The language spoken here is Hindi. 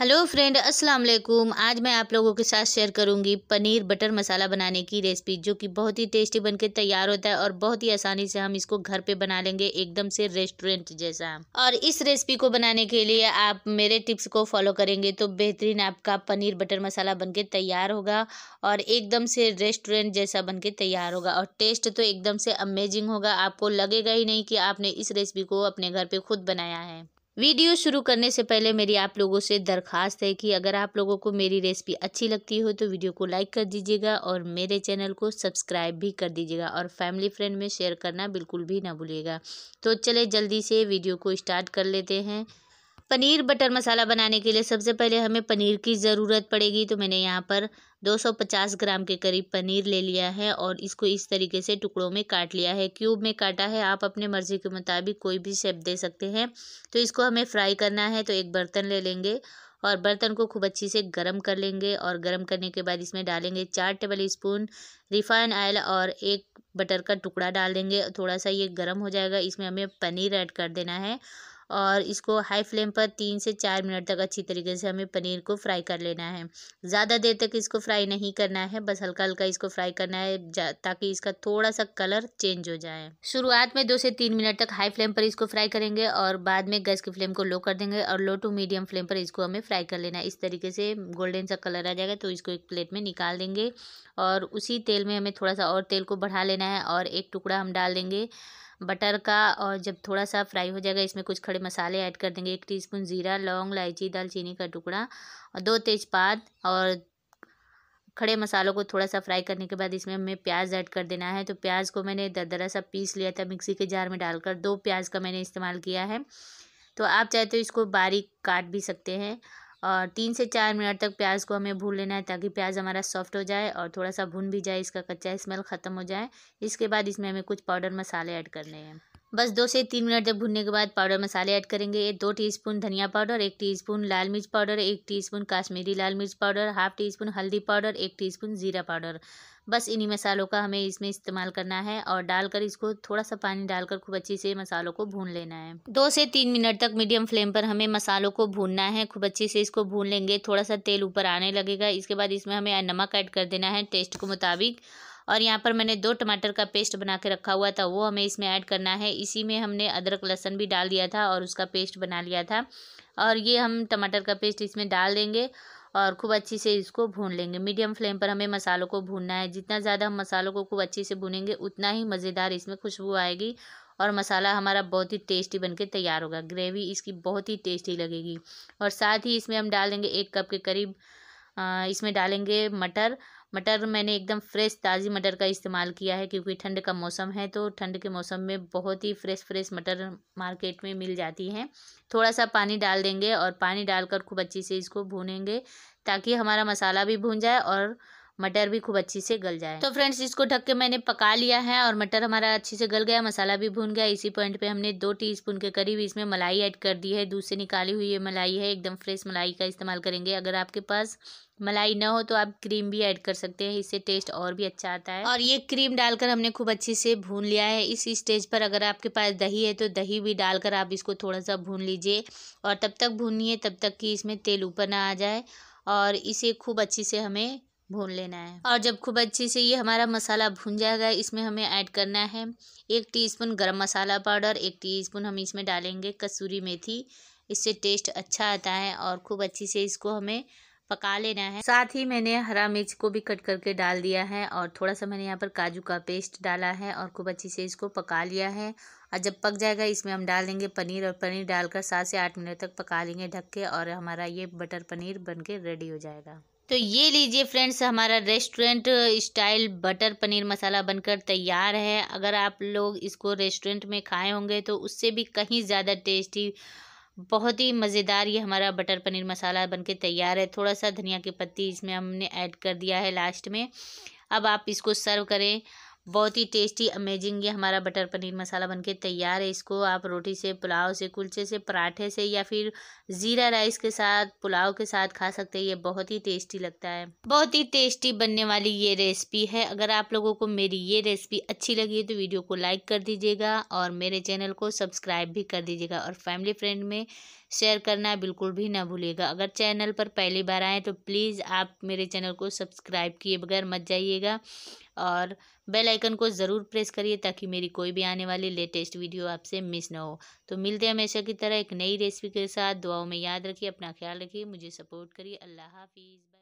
हेलो फ्रेंड अस्सलाम वालेकुम आज मैं आप लोगों के साथ शेयर करूंगी पनीर बटर मसाला बनाने की रेसिपी जो कि बहुत ही टेस्टी बनके तैयार होता है और बहुत ही आसानी से हम इसको घर पे बना लेंगे एकदम से रेस्टोरेंट जैसा और इस रेसिपी को बनाने के लिए आप मेरे टिप्स को फॉलो करेंगे तो बेहतरीन आपका पनीर बटर मसाला बन तैयार होगा और एकदम से रेस्टोरेंट जैसा बन तैयार होगा और टेस्ट तो एकदम से अमेजिंग होगा आपको लगेगा ही नहीं कि आपने इस रेसिपी को अपने घर पर खुद बनाया है वीडियो शुरू करने से पहले मेरी आप लोगों से दरख्वास्त है कि अगर आप लोगों को मेरी रेसिपी अच्छी लगती हो तो वीडियो को लाइक कर दीजिएगा और मेरे चैनल को सब्सक्राइब भी कर दीजिएगा और फैमिली फ्रेंड में शेयर करना बिल्कुल भी ना भूलिएगा तो चले जल्दी से वीडियो को स्टार्ट कर लेते हैं पनीर बटर मसाला बनाने के लिए सबसे पहले हमें पनीर की ज़रूरत पड़ेगी तो मैंने यहाँ पर 250 ग्राम के करीब पनीर ले लिया है और इसको इस तरीके से टुकड़ों में काट लिया है क्यूब में काटा है आप अपने मर्ज़ी के मुताबिक कोई भी शेप दे सकते हैं तो इसको हमें फ्राई करना है तो एक बर्तन ले लेंगे और बर्तन को खूब अच्छी से गर्म कर लेंगे और गर्म करने के बाद इसमें डालेंगे चार टेबल स्पून रिफाइन ऑयल और एक बटर का टुकड़ा डाल देंगे थोड़ा सा ये गर्म हो जाएगा इसमें हमें पनीर ऐड कर देना है और इसको हाई फ्लेम पर तीन से चार मिनट तक अच्छी तरीके से हमें पनीर को फ्राई कर लेना है ज़्यादा देर तक इसको फ्राई नहीं करना है बस हल्का हल्का इसको फ्राई करना है ताकि इसका थोड़ा सा कलर चेंज हो जाए शुरुआत में दो से तीन मिनट तक हाई फ्लेम पर इसको फ्राई करेंगे और बाद में गैस की फ्लेम को लो कर देंगे और लो टू मीडियम फ्लेम पर इसको हमें फ्राई कर लेना है इस तरीके से गोल्डन सा कलर आ जाएगा तो इसको एक प्लेट में निकाल देंगे और उसी तेल में हमें थोड़ा सा और तेल को बढ़ा लेना है और एक टुकड़ा हम डाल देंगे बटर का और जब थोड़ा सा फ्राई हो जाएगा इसमें कुछ खड़े मसाले ऐड कर देंगे एक टीस्पून ज़ीरा लौंग इलायची दालचीनी का टुकड़ा और दो तेज़पात और खड़े मसालों को थोड़ा सा फ्राई करने के बाद इसमें हमें प्याज ऐड कर देना है तो प्याज को मैंने दरदरा सा पीस लिया था मिक्सी के जार में डालकर दो प्याज का मैंने इस्तेमाल किया है तो आप चाहे तो इसको बारीक काट भी सकते हैं और तीन से चार मिनट तक प्याज को हमें भून लेना है ताकि प्याज हमारा सॉफ्ट हो जाए और थोड़ा सा भुन भी जाए इसका कच्चा स्मेल ख़त्म हो जाए इसके बाद इसमें हमें कुछ पाउडर मसाले ऐड करने हैं बस दो से तीन मिनट जब भुनने के बाद पाउडर मसाले ऐड करेंगे ये दो टीस्पून धनिया पाउडर एक टीस्पून लाल मिर्च पाउडर एक टीस्पून काश्मीरी लाल मिर्च पाउडर हाफ टी स्पून हल्दी पाउडर एक टीस्पून ज़ीरा पाउडर बस इन्हीं मसालों का हमें इसमें इस्तेमाल करना है और डालकर इसको थोड़ा सा पानी डालकर खूब अच्छे से मसालों को भून लेना है दो से तीन मिनट तक मीडियम फ्लेम पर हमें मसालों को भूनना है खूब अच्छे से इसको भून लेंगे थोड़ा सा तेल ऊपर आने लगेगा इसके बाद इसमें हमें नमक ऐड कर देना है टेस्ट के मुताबिक और यहाँ पर मैंने दो टमाटर का पेस्ट बना के रखा हुआ था वो हमें इसमें ऐड करना है इसी में हमने अदरक लहसन भी डाल दिया था और उसका पेस्ट बना लिया था और ये हम टमाटर का पेस्ट इसमें डाल देंगे और खूब अच्छे से इसको भून लेंगे मीडियम फ्लेम पर हमें मसालों को भूनना है जितना ज़्यादा हम मसालों को खूब अच्छे से भूनेंगे उतना ही मज़ेदार इसमें खुशबू आएगी और मसाला हमारा बहुत ही टेस्टी बनके तैयार होगा ग्रेवी इसकी बहुत ही टेस्टी लगेगी और साथ ही इसमें हम डाल देंगे एक कप के करीब इसमें डालेंगे मटर मटर मैंने एकदम फ्रेश ताज़ी मटर का इस्तेमाल किया है क्योंकि ठंड का मौसम है तो ठंड के मौसम में बहुत ही फ्रेश फ्रेश मटर मार्केट में मिल जाती हैं थोड़ा सा पानी डाल देंगे और पानी डालकर खूब अच्छे से इसको भूनेंगे ताकि हमारा मसाला भी भून जाए और मटर भी खूब अच्छी से गल जाए तो फ्रेंड्स इसको ढक के मैंने पका लिया है और मटर हमारा अच्छे से गल गया मसाला भी भून गया इसी पॉइंट पे हमने दो टीस्पून के करीब इसमें मलाई ऐड कर दी है दूध से निकाली हुई ये मलाई है एकदम फ्रेश मलाई का इस्तेमाल करेंगे अगर आपके पास मलाई ना हो तो आप क्रीम भी ऐड कर सकते हैं इससे टेस्ट और भी अच्छा आता है और ये क्रीम डालकर हमने खूब अच्छे से भून लिया है इस स्टेज पर अगर आपके पास दही है तो दही भी डालकर आप इसको थोड़ा सा भून लीजिए और तब तक भूनिए तब तक कि इसमें तेल ऊपर ना आ जाए और इसे खूब अच्छे से हमें भून लेना है और जब खूब अच्छे से ये हमारा मसाला भून जाएगा इसमें हमें ऐड करना है एक टीस्पून गरम मसाला पाउडर एक टीस्पून हम इसमें डालेंगे कसूरी मेथी इससे टेस्ट अच्छा आता है और खूब अच्छी से इसको हमें पका लेना है साथ ही मैंने हरा मिर्च को भी कट करके डाल दिया है और थोड़ा सा मैंने यहाँ पर काजू का पेस्ट डाला है और खूब अच्छी से इसको पका लिया है और जब पक जाएगा इसमें हम डाल देंगे पनीर और पनीर डालकर सात से आठ मिनट तक पका लेंगे ढक के और हमारा ये बटर पनीर बन के रेडी हो जाएगा तो ये लीजिए फ्रेंड्स हमारा restaurant style butter paneer masala बनकर तैयार है अगर आप लोग इसको रेस्टोरेंट में खाए होंगे तो उससे भी कहीं ज़्यादा टेस्टी बहुत ही मज़ेदार ये हमारा बटर पनीर मसाला बनके तैयार है थोड़ा सा धनिया की पत्ती इसमें हमने ऐड कर दिया है लास्ट में अब आप इसको सर्व करें बहुत ही टेस्टी अमेजिंग ये हमारा बटर पनीर मसाला बनके तैयार है इसको आप रोटी से पुलाव से कुलचे से पराठे से या फिर ज़ीरा राइस के साथ पुलाव के साथ खा सकते हैं ये बहुत ही टेस्टी लगता है बहुत ही टेस्टी बनने वाली ये रेसिपी है अगर आप लोगों को मेरी ये रेसिपी अच्छी लगी तो वीडियो को लाइक कर दीजिएगा और मेरे चैनल को सब्सक्राइब भी कर दीजिएगा और फैमिली फ्रेंड में शेयर करना बिल्कुल भी ना भूलिएगा अगर चैनल पर पहली बार आएँ तो प्लीज़ आप मेरे चैनल को सब्सक्राइब किए बगैर मत जाइएगा और बेल आइकन को ज़रूर प्रेस करिए ताकि मेरी कोई भी आने वाली लेटेस्ट वीडियो आपसे मिस ना हो तो मिलते हैं हमेशा की तरह एक नई रेसिपी के साथ दुआओं में याद रखिए अपना ख्याल रखिए मुझे सपोर्ट करिए अल्लाह हाफिज़